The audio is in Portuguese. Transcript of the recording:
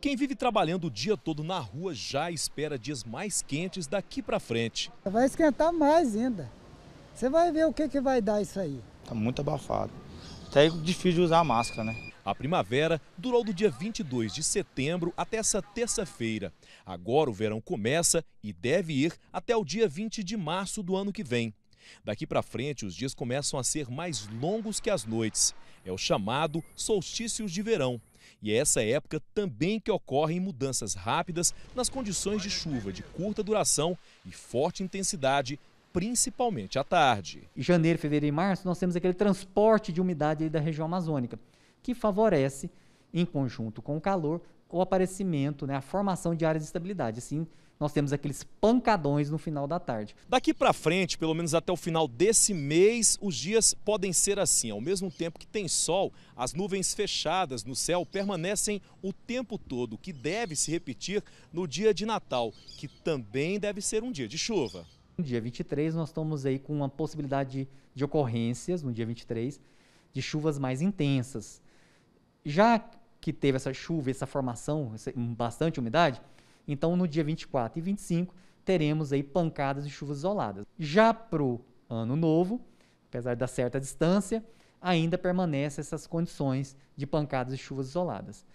Quem vive trabalhando o dia todo na rua já espera dias mais quentes daqui para frente. Vai esquentar mais ainda. Você vai ver o que, que vai dar isso aí. Está muito abafado. Até é difícil de usar a máscara, né? A primavera durou do dia 22 de setembro até essa terça-feira. Agora o verão começa e deve ir até o dia 20 de março do ano que vem. Daqui para frente, os dias começam a ser mais longos que as noites. É o chamado solstício de verão. E é essa época também que ocorrem mudanças rápidas nas condições de chuva de curta duração e forte intensidade, principalmente à tarde. Em janeiro, fevereiro e março, nós temos aquele transporte de umidade da região amazônica, que favorece em conjunto com o calor, o aparecimento, né, a formação de áreas de estabilidade. Assim, nós temos aqueles pancadões no final da tarde. Daqui para frente, pelo menos até o final desse mês, os dias podem ser assim. Ao mesmo tempo que tem sol, as nuvens fechadas no céu permanecem o tempo todo, que deve se repetir no dia de Natal, que também deve ser um dia de chuva. No dia 23, nós estamos aí com uma possibilidade de ocorrências, no dia 23, de chuvas mais intensas. Já que teve essa chuva, essa formação, bastante umidade, então no dia 24 e 25 teremos aí pancadas de chuvas isoladas. Já para o ano novo, apesar da certa distância, ainda permanecem essas condições de pancadas de chuvas isoladas.